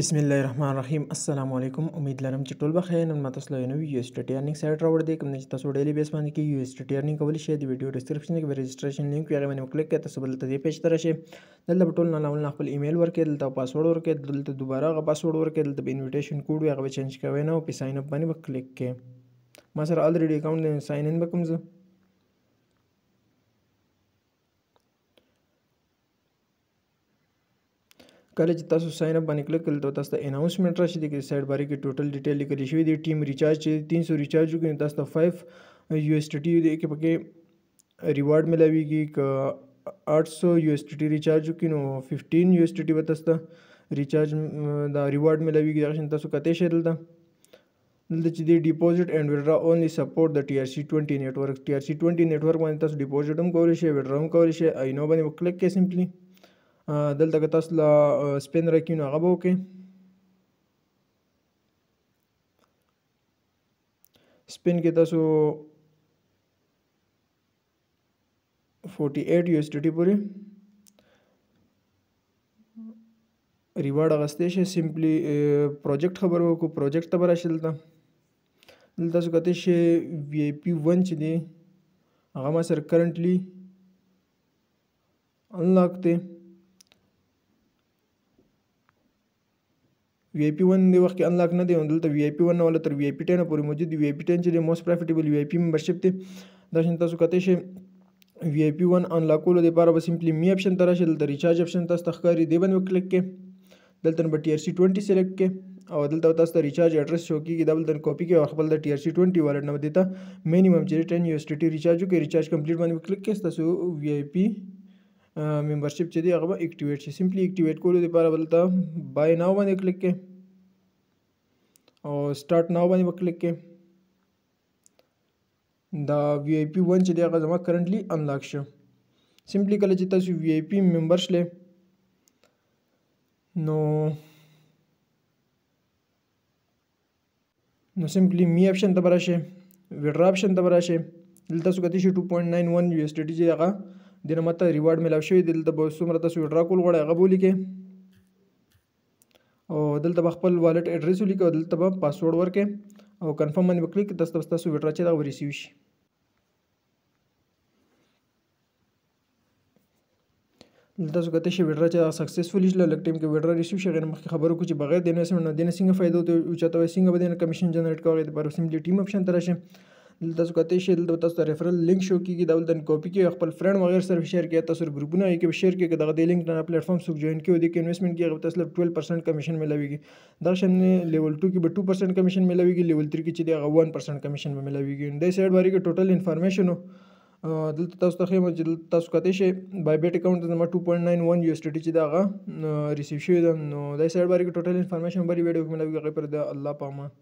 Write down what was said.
بسم الله الرحمن الرحیم السلام علیکم امید لرم چې ټول به خیر نن ماته سره نو یو ایس ټی ارننګ سایت راوړ دی کوم چې تاسو ډیلی بیس باندې کې یو ایس ټی ارننګ کولی شئ د ویډیو ډسکرپشن کې رجسٹریشن لینک یې باندې کلک کړئ تاسو بل ته دې پیج ته راشئ دلته ټول نه لاول خپل ایمیل ورکړئ دلته پاسورډ ورکړئ دلته دوباره غو پاسورډ ورکړئ دلته انویټیشن کوډ هغه چینج کوئ نو په ساين اپ باندې کلک کړئ ما سره الریډي اکاؤنٹ ساين ان وکم زه sign કાલે તાસો sign up બાની ક્લિક કરી તો તાસ્તા એનાઉન્સમેન્ટ રાશી દીકરી સાઇડ બારીકી ટોટલ ડિટેલ દીકરી શીવી દી ટીમ રિચાર્જ છે તીનસો five U S T T એક पके रिवार्ड मिला भी कि आठ सौ U S T T recharge की नो fifteen U S T T बतासता रिचार्ज द रिवार्ड मिला भी कि तसो कते शेल था दी deposit and withdraw only support the T R C twenty network T R C twenty network में तस डिपॉजिट हम कवरी शे विड्रा हम कवरी शे आई नो बने वो क्लिक के सिंपली دلته که تاسو له سپین راکړي نو هغه به وکړئ سپین کې تاسو 48 یو اس ډي پورې ریوارډ اغستی شي سمپلی پروجیکټ خبر وکړو پروجیکټ ته به راشي دلته دلته تاسو کتی شي وی آی پی ون چې دی هغه ما سره کرنټلی انلاک دی وی آی پی 1 د وخت کې انلاک نه دی او دلته وی آی پی 1 نه ولته وی آی پی 10 پورې موجود دی وی آی پی 10 چې د موست پروفیټیبل وی آی پی ممبرشپ دی دا شین تاسو کته شئ وی آی پی 1 ان لاکولو لپاره به سمپلی می اپشن تر شل د ریچارج اپشن تاسو تخکاری دی باندې کلک کې دلته به ټی آر سی 20 سلیکټ کې او دلته تاسو د ریچارج اډرس شو کیږي دبل دن کاپی کې او خپل د ټی آر سی 20 والټ نو دیتا مینیمم چې 10 یو اس ټی ریچارج کې ریچارج کمپلیټ باندې کلک کې تاسو وی آی پی ممبرشپ چې دی هغه به اکټیویټ شي سمپلی اکټیویټ کولو لپاره بلته بای ناو باندې کلیک کې او سٹارټ ناو باندې وکلیک کې دا وی آی پی 1 چې دی هغه زما کرنٹلی انلاک شو سمپلی کله چې تاسو وی آی پی ممبر شلې نو نو سمپلی می اپشن ته براشه ویډرا اپشن ته براشه دلته څه کوي 2.91 یو اس ټی ټی چې هغه دنه ماته ریوارډ میلاو شوی دلته به څومره تاسو ویډرا کول غواړئ هغه به ولیکئ او دلته به خپل والټ اډرس ولیکئ او دلته به پاسورډ ورکړئ او کنفرم باندې به کلیک تاسو تاسو ویډرا چې دا ورسیو شي تاسو کته شي ویډرا چې سکسسفلی شله لک ټیم کې ویډرا ریسیو شي غیر مخکې خبرو کو چې بغیر دینه سم نه دینه څنګه فائدو ته او چاته وسنګ به دینه کمیشن جنریټ کوي د پر سیمپلی ټیم اپشن ترشه تاسو کته شي دلته تاسو ته ریفرل لینک شو کیږي دا ولدن کاپی کې خپل فرند وغیرہ سره شیر کړئ تاسو ګروپونه یې کې شیر کړئ دغه لینک نه پلیټ فارم سو جوین کړئ د کې انویسټمنٹ کې تاسو 12% کمیشن ملويږي دا شمه لیول 2 کې به 2% کمیشن ملويږي لیول 3 کې چې دا 1% کمیشن به ملويږي د سیډ باندې کې ټوټل انفارمیشن دلته تاسو ته خیم چې تاسو کته شي بای بیټ اکاؤنٹ نمبر 2.91 یو اس ټی چې دا ریسیو شوی دا نو د سیډ باندې کې ټوټل انفارمیشن به ویډیو کې ملويږي پر د الله پامه